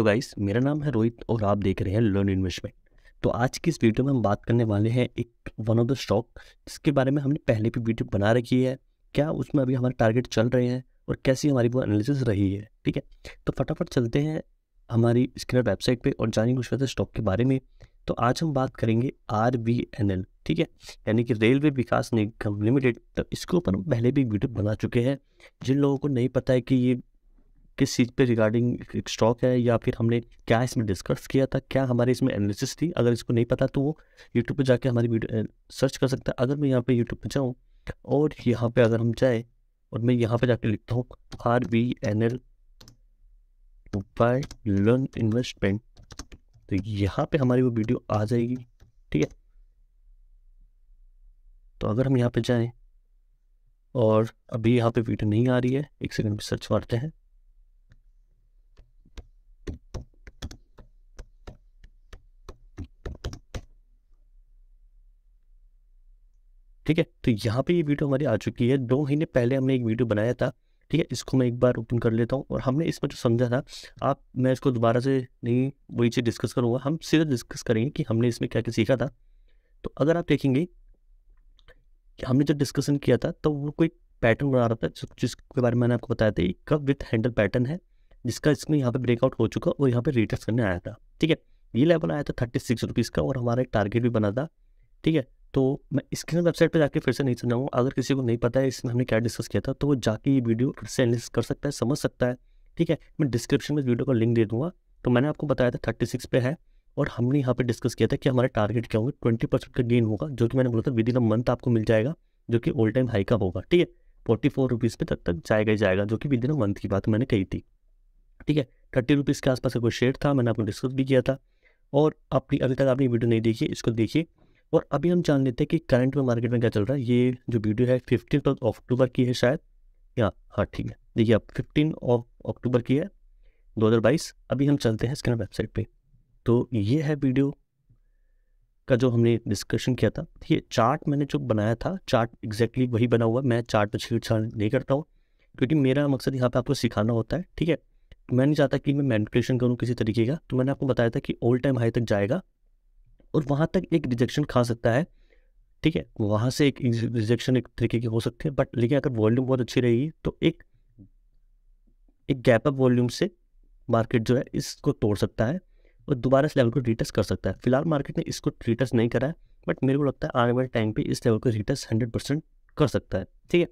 तो गाइस मेरा नाम है रोहित और आप देख रहे हैं लर्न इन्वेस्टमेंट तो आज की इस वीडियो में हम बात करने वाले हैं एक वन ऑफ द स्टॉक जिसके बारे में हमने पहले भी वीडियो बना रखी है क्या उसमें अभी हमारे टारगेट चल रहे हैं और कैसी हमारी वो एनालिसिस रही है ठीक है तो फटाफट चलते हैं हमारी स्क्रीन वेबसाइट पर और जानेंगे उस स्टॉक के बारे में तो आज हम बात करेंगे आर एन एल ठीक है यानी कि रेलवे विकास निगम लिमिटेड तो इसके ऊपर हम पहले भी वीडियो बना चुके हैं जिन लोगों को नहीं पता है कि ये किस चीज़ पे रिगार्डिंग स्टॉक है या फिर हमने क्या इसमें डिस्कस किया था क्या हमारे इसमें एनालिसिस थी अगर इसको नहीं पता तो वो यूट्यूब पर जाके हमारी वीडियो सर्च कर सकता है अगर मैं यहाँ पर यूट्यूब पर जाऊँ और यहाँ पर अगर हम जाए और मैं यहाँ पर जाके लिखता हूँ R B N L by learn investment तो यहाँ पे हमारी वो वीडियो आ जाएगी ठीक है तो अगर हम यहाँ पे जाएं और अभी यहाँ पे वीडियो नहीं आ रही है एक सेकंड में सर्च मारते हैं ठीक है तो यहाँ पे ये वीडियो हमारी आ चुकी है दो महीने पहले हमने एक वीडियो बनाया था ठीक है इसको मैं एक बार ओपन कर लेता हूँ और हमने इसमें जो समझा था आप मैं इसको दोबारा से नहीं वही चीज़ डिस्कस करूँगा हम सीधा डिस्कस करेंगे कि हमने इसमें क्या क्या सीखा था तो अगर आप देखेंगे कि हमने जब डिस्कशन किया था तो वो कोई पैटर्न बना रहा था जिसके बारे में मैंने आपको बताया था एक विथ हैंडल पैटर्न है जिसका इसमें यहाँ पर ब्रेकआउट हो चुका और यहाँ पर रिटर्स करने आया था ठीक है ये लेवल आया था थर्टी सिक्स रुपीज़ का और हमारा एक टारगेट भी बना था ठीक है तो मैं इसके वेबसाइट पर जाके फिर से नहीं सुनाऊँ अगर किसी को नहीं पता है इसमें हमने क्या डिस्कस किया था तो वो जाके ये वीडियो फिर से एनालिस कर सकता है समझ सकता है ठीक है मैं डिस्क्रिप्शन में वीडियो का लिंक दे दूंगा तो मैंने आपको बताया था थर्टी सिक्स पे है और हमने यहाँ पे डिस्कस किया था कि हमारे टारगेट क्या होगा ट्वेंटी परसेंट का गेन होगा जो कि मैंने बोला था विद इन अ मंथ आपको मिल जाएगा जो कि ऑल टाइम हाई का होगा ठीक है फोर्टी फोर रुपीज़ पे तक तक जाएगा ही जाएगा जो कि विद इन अ मंथ की बात मैंने कही थी ठीक है थर्टी रुपीज़ के आसपास का कोई शेयर था मैंने आपको डिस्कस भी किया था और अपनी अभी तक आपने वीडियो नहीं देखी इसको देखिए और अभी हम जान लेते हैं कि करंट में मार्केट में क्या चल रहा है ये जो वीडियो है फिफ्टीन अक्टूबर की है शायद या हाँ ठीक है देखिए आप फिफ्टीन ऑफ अक्टूबर की है दो अभी हम चलते हैं इसके वेबसाइट पर तो ये है वीडियो का जो हमने डिस्कशन किया था ये चार्ट मैंने जो बनाया था चार्ट एग्जैक्टली वही बना हुआ मैं चार्ट पर छेड़छाड़ नहीं करता हूँ क्योंकि मेरा मकसद यहाँ पे आपको सिखाना होता है ठीक है मैं नहीं चाहता कि मैं मैनिपुलेशन करूँ किसी तरीके का तो मैंने आपको बताया था कि ओल्ड टाइम हाई तक जाएगा और वहाँ तक एक रिजेक्शन खा सकता है ठीक है वहाँ से एक रिजेक्शन एक तरीके की हो सकती है बट लेकिन अगर वॉल्यूम बहुत अच्छी रहेगी तो एक एक गैप अप वॉल्यूम से मार्केट जो है इसको तोड़ सकता है और दोबारा इस लेवल को रिटस कर सकता है फिलहाल मार्केट ने इसको रिटस नहीं करा है बट मेरे को लगता है आने वाले टाइम पे इस लेवल को रिटस हंड्रेड परसेंट कर सकता है ठीक है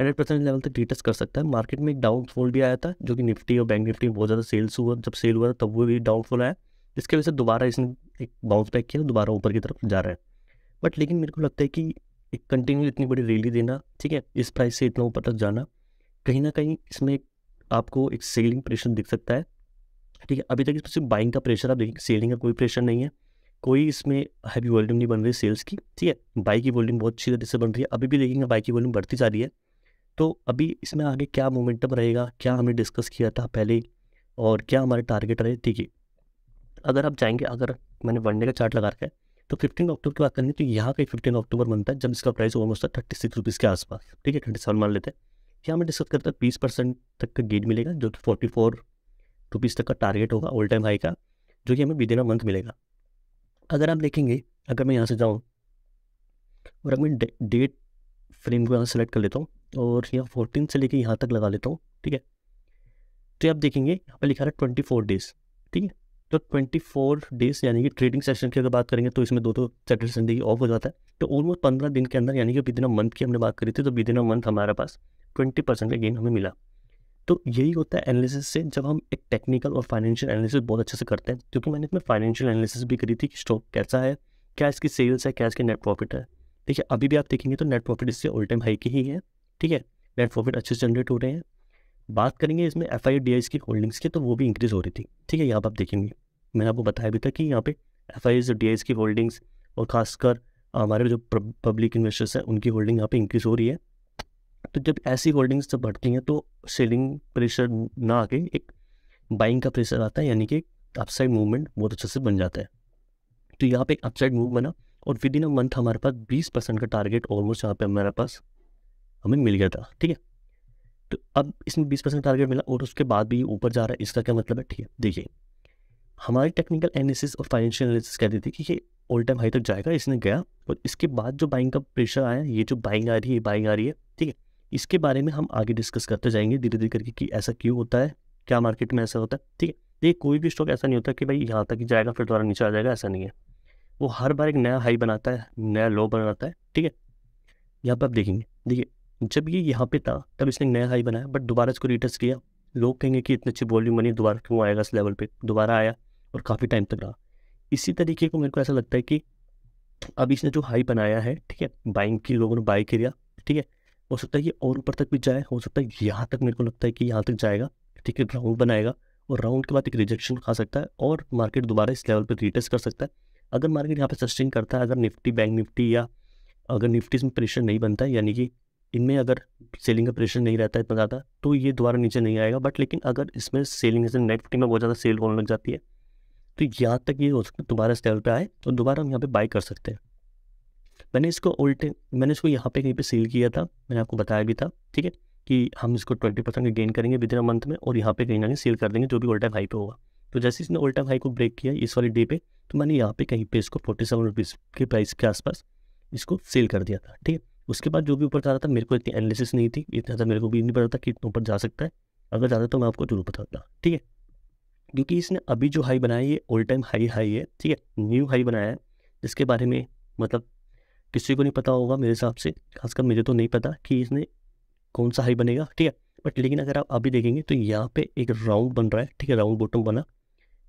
हंड्रेड परसेंट लेवल तक रिटस कर सकता है मार्केट में एक डाउनफॉल भी आया था जो कि निफ्टी और बैंक निफ्टी में बहुत ज़्यादा सेल्स हुआ जब सेल हुआ था तब वो भी डाउनफॉल आया जिसकी वजह से दोबारा इसने एक बाउंस बैक किया दोबारा ऊपर की तरफ जा रहा है बट लेकिन मेरे को लगता है कि एक कंटिन्यू इतनी बड़ी रैली देना ठीक है इस प्राइस से इतना ऊपर तक जाना कहीं ना कहीं इसमें एक आपको एक सेलिंग प्रेशर दिख सकता है ठीक है अभी तक इसमें सिर्फ बाइंग का प्रेशर आप देखिए सेलिंग का कोई प्रेशर नहीं है कोई इसमें हैवी वॉल्यूम नहीं बन रही सेल्स की ठीक है बाई की वॉल्यूम बहुत अच्छी तरह से बन रही है अभी भी देखेंगे बाई की वॉल्यूम बढ़ती जा रही है तो अभी इसमें आगे क्या मोमेंटम रहेगा क्या हमने डिस्कस किया था पहले और क्या हमारे टारगेट रहे ठीक है अगर आप जाएंगे अगर मैंने वन डे का चार्ट लगा रखा है तो फिफ्टीन अक्टूबर की बात करनी तो यहाँ का फिफ्टीन अक्टूबर बनता है जब इसका प्राइस ऑलमोस्ट था थर्टी सिक्स रुपीज़ के आसपास ठीक है थर्टी सेवन मान लेते हैं यहाँ मैं डिस्कस करता है बीस परसेंट तक का गेट मिलेगा जो कि फोर्टी फोर रुपीज़ तक का टारगेट होगा ऑल टाइम हाई का जो कि हमें विद इन अ मंथ मिलेगा अगर आप देखेंगे अगर मैं यहाँ से जाऊँ और अगर मैं डेट फ्रेम को यहाँ सेलेक्ट कर लेता हूँ और यहाँ फोर्टीन से लेकर यहाँ तक लगा लेता हूँ ठीक है तो आप देखेंगे यहाँ पर लिखा रहा है ट्वेंटी फोर डेज ठीक है तो 24 डेज यानी कि ट्रेडिंग सेशन की अगर बात करेंगे तो इसमें दो दो सैटरडे संडे ऑफ हो जाता है तो ऑलमोस्ट पंद्रह दिन के अंदर यानी कि विदिन अ मंथ की हमने बात करी थी तो विदिन अ मंथ हमारे पास ट्वेंटी परसेंट का गेन हमें मिला तो यही होता है एनालिसिस से जब हम एक टेक्निकल और फाइनेंशियल एनालिसिस बहुत अच्छे से करते हैं क्योंकि मैंने इसमें फाइनेंशियल एनालिसिस भी करी थी कि स्टॉक कैसा है क्या इसकी सेल्स है क्या इसके नेट प्रॉफिट है देखिए अभी भी आप देखेंगे तो नेट प्रॉफिट इससे ऑल टाइम हाई की ही है ठीक है नेट प्रॉफिट अच्छे से जनरेट हो रहे हैं बात करेंगे इसमें एफ आई डी की होल्डिंग्स की तो वो भी इंक्रीज़ हो रही थी ठीक है यहाँ आप देखेंगे मैंने आपको बताया भी था कि यहाँ पे एफ आई डी की होल्डिंग्स और ख़ासकर हमारे जो पब्लिक इन्वेस्टर्स हैं उनकी होल्डिंग यहाँ पे इंक्रीज़ हो रही है तो जब ऐसी होल्डिंग्स जब बढ़ती हैं तो सेलिंग प्रेशर ना आके एक बाइंग का प्रेशर आता है यानी कि अपसाइड मूवमेंट बहुत अच्छे से बन जाता है तो यहाँ पे एक अपसाइड मूव बना और विद इन अ मंथ हमारे पास बीस परसेंट का टारगेट ऑलमोस्ट यहाँ पे हमारे पास हमें मिल गया था ठीक है तो अब इसमें बीस परसेंट टारगेट मिला और उसके बाद भी ऊपर जा रहा है इसका क्या मतलब है ठीक है देखिए हमारे टेक्निकल एनालिसिस और फाइनेंशियल एनालिसिस कहती थी कि ये ऑल टाइम हाई तक जाएगा इसने गया और इसके बाद जो बाइंग का प्रेशर आया ये जो बाइंग आ रही है बाइंग आ रही है ठीक है इसके बारे में हम आगे डिस्कस करते जाएंगे धीरे धीरे करके कि ऐसा क्यों होता है क्या मार्केट में ऐसा होता है ठीक है तो ये कोई भी स्टॉक ऐसा नहीं होता कि भाई यहाँ तक ही जाएगा फिर दोबारा नीचे आ जाएगा ऐसा नहीं है वो हर बार एक नया हाई बनाता है नया लो बनाता है ठीक है यहाँ पर आप देखेंगे देखिए जब ये यहाँ पे था तब इसने नया हाई बनाया बट दोबारा इसको रिटर्स किया लोग कहेंगे कि इतने अच्छी वॉल्यूम बनी दोबारा क्यों आएगा इस लेवल पे दोबारा आया और काफ़ी टाइम तक रहा इसी तरीके को मेरे को ऐसा लगता है कि अब इसने जो हाई बनाया है ठीक है बाइंग की लोगों ने बाई किया ठीक है हो सकता है ये और ऊपर तक भी जाए हो सकता है यहाँ तक मेरे को लगता है कि यहाँ तक जाएगा ठीक है राउंड बनाएगा और राउंड के बाद एक रिजेक्शन खा सकता है और मार्केट दोबारा इस लेवल पर रिटेस्ट कर सकता है अगर मार्केट यहाँ पर सस्टेन करता है अगर निफ्टी बैंक निफ्टी या अगर निफ्टी में प्रेशर नहीं बनता है यानी कि इनमें अगर सेलिंग का प्रेशर नहीं रहता है इतना ज़्यादा तो ये दोबारा नीचे नहीं आएगा बट लेकिन अगर इसमें सेलिंग जैसे नेट निफ्टी में बहुत ज़्यादा सेल होने लग जाती है तो यहाँ तक ये हो सकता है दोबारा इस लेवल पर आए तो दोबारा हम यहाँ पर बाई कर सकते हैं मैंने इसको उल्टे मैंने इसको यहाँ पे कहीं पे सेल किया था मैंने आपको बताया भी था ठीक है कि हम इसको ट्वेंटी परसेंट गेन करेंगे विद इन अ मंथ में और यहाँ पे कहीं ना कहीं सेल कर देंगे जो भी उल्टा हाई पे होगा तो जैसे इसने उल्टा हाई को ब्रेक किया इस वाले डे पे तो मैंने यहाँ पे कहीं पे इसको फोर्टी सेवन रुपीज़ के प्राइस के आसपास इसको सेल कर दिया था ठीक है उसके बाद जो भी ऊपर जा रहा था मेरे को इतनी एनालिसिस नहीं थी इतना ज़्यादा मेरे को भी नहीं पता था कि ऊपर जा सकता है अगर ज़्यादा तो मैं आपको जरूर बताता ठीक है क्योंकि इसने अभी जो हाई बनाया ये ऑल टाइम हाई हाई है ठीक है न्यू हाई बनाया है इसके बारे में मतलब किसी को नहीं पता होगा मेरे हिसाब से खासकर मुझे तो नहीं पता कि इसने कौन सा हाई बनेगा ठीक है बट लेकिन अगर आप अभी देखेंगे तो यहाँ पे एक राउंड बन रहा है ठीक है राउंड बॉटम बना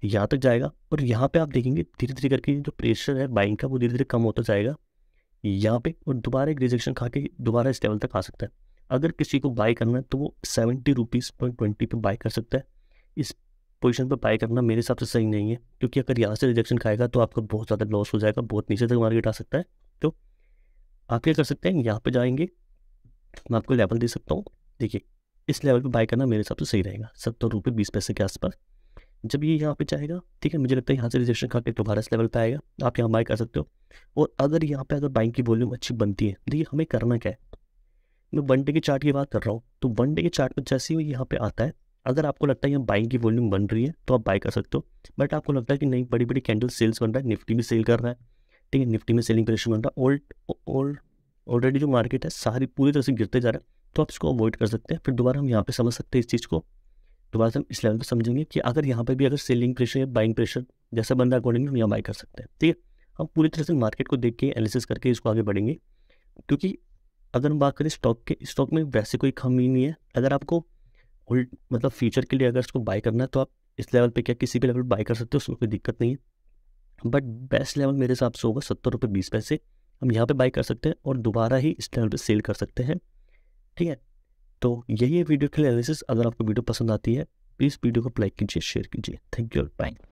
यहाँ तक जाएगा और यहाँ पे आप देखेंगे धीरे धीरे करके जो प्रेशर है बाइंग का वो धीरे धीरे कम होता जाएगा यहाँ पे और दोबारा एक रिजेक्शन खा के दोबारा इस लेवल तक आ सकता है अगर किसी को बाय करना है तो वो सेवेंटी रुपीज़ पर ट्वेंटी पर बाई कर सकता है इस पोजीशन पर बाई करना मेरे हिसाब से सही नहीं है क्योंकि अगर यहाँ से रिजेक्शन खाएगा तो आपका बहुत ज़्यादा लॉस हो जाएगा बहुत नीचे तक मार्केट आ सकता है तो आप क्या कर सकते हैं यहाँ पर जाएंगे मैं आपको लेवल दे सकता हूँ देखिए इस लेवल पर बाई करना मेरे हिसाब से सही रहेगा सत्तर रुपये बीस पैसे के आसपास जब ये यहाँ पे जाएगा ठीक है मुझे लगता है यहाँ से रिजेक्शन खा के दोबारा इस लेवल पे आएगा आप यहाँ बाई कर सकते हो और अगर यहाँ पे अगर बाइंग की वॉल्यूम अच्छी बनती है देखिए हमें करना क्या है मैं वन डे के चार्ट की बात कर रहा हूँ तो वन डे के चार्ट पर जैसे ही यहाँ पे आता है अगर आपको लगता है यहाँ बाइंग की वॉल्यूम बन रही है तो आप बाई कर सकते हो बट आपको लगता है कि नहीं बड़ी बड़ी कैंडल सेल्स बन रहा है निफ्टी भी सेल कर रहा है ठीक है निफ्टी में सेलिंग प्रेशर बन रहा है ओल्ड ओल्ड ऑलरेडी जो मार्केट है सारी पूरी तरह से गिरते जा रहा है तो आप इसको अवॉइड कर सकते हैं फिर दोबारा हम यहाँ पर समझ सकते हैं इस चीज़ को दोबारा से हम इस लेवल पर समझेंगे कि अगर यहाँ पर भी अगर सेलिंग प्रेशर या बाइंग प्रेशर जैसा बन रहा है अकॉर्डिंग हम यहाँ बाई कर सकते हैं ठीक है हम पूरी तरह से मार्केट को देख के एनालिसिस करके इसको आगे बढ़ेंगे क्योंकि अगर हम बात करें स्टॉक के स्टॉक में वैसे कोई कमी नहीं है अगर आपको होल्ड मतलब फ्यूचर के लिए अगर इसको बाई करना है तो आप इस लेवल पे क्या किसी भी लेवल पर बाई कर सकते हो उसमें कोई दिक्कत नहीं है बट बेस्ट लेवल मेरे हिसाब से होगा सत्तर रुपये बीस पैसे हम यहाँ पे बाई कर सकते हैं और दोबारा ही इस लेवल पे सेल कर सकते हैं ठीक है तो यही है वीडियो के लिए एनालिसिस अगर आपको वीडियो पसंद आती है प्लीज़ वीडियो को लाइक कीजिए शेयर कीजिए थैंक यू बाय